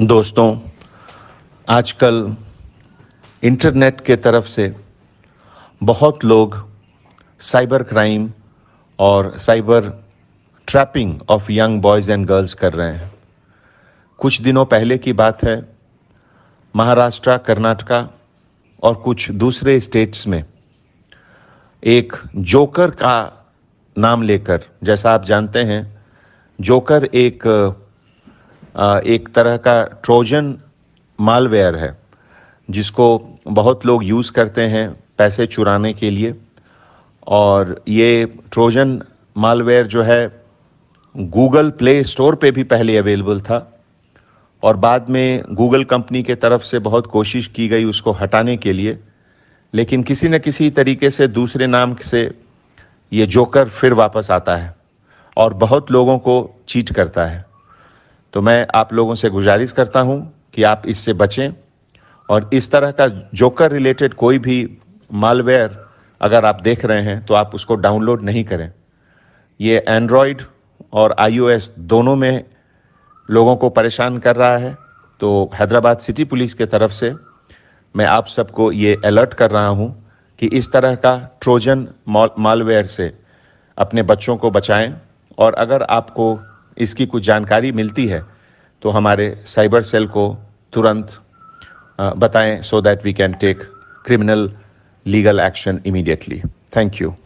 दोस्तों आजकल इंटरनेट के तरफ से बहुत लोग साइबर क्राइम और cyber trapping of young boys and girls कर रहे हैं कुछ दिनों पहले की बात है महाराष्ट्र कर्नाटका और कुछ दूसरे स्टेट्स में एक जोकर का नाम लेकर जैसा आप जानते हैं जोकर एक एक तरह का ट्रोजन मालवेयर है जिसको बहुत लोग यूज़ करते हैं पैसे चुराने के लिए और ये ट्रोजन मालवेयर जो है गूगल प्ले स्टोर पे भी पहले अवेलेबल था और बाद में गूगल कंपनी के तरफ से बहुत कोशिश की गई उसको हटाने के लिए लेकिन किसी न किसी तरीके से दूसरे नाम से ये जोकर फिर वापस आता है और बहुत लोगों को चीट करता है तो मैं आप लोगों से गुजारिश करता हूं कि आप इससे बचें और इस तरह का जोकर रिलेटेड कोई भी मालवेयर अगर आप देख रहे हैं तो आप उसको डाउनलोड नहीं करें ये एंड्रॉयड और आईओएस दोनों में लोगों को परेशान कर रहा है तो हैदराबाद सिटी पुलिस के तरफ से मैं आप सबको ये अलर्ट कर रहा हूँ कि इस तरह का ट्रोजन मालवेयर से अपने बच्चों को बचाएं और अगर आपको इसकी कुछ जानकारी मिलती है तो हमारे साइबर सेल को तुरंत बताएं so that we can take criminal legal action immediately thank you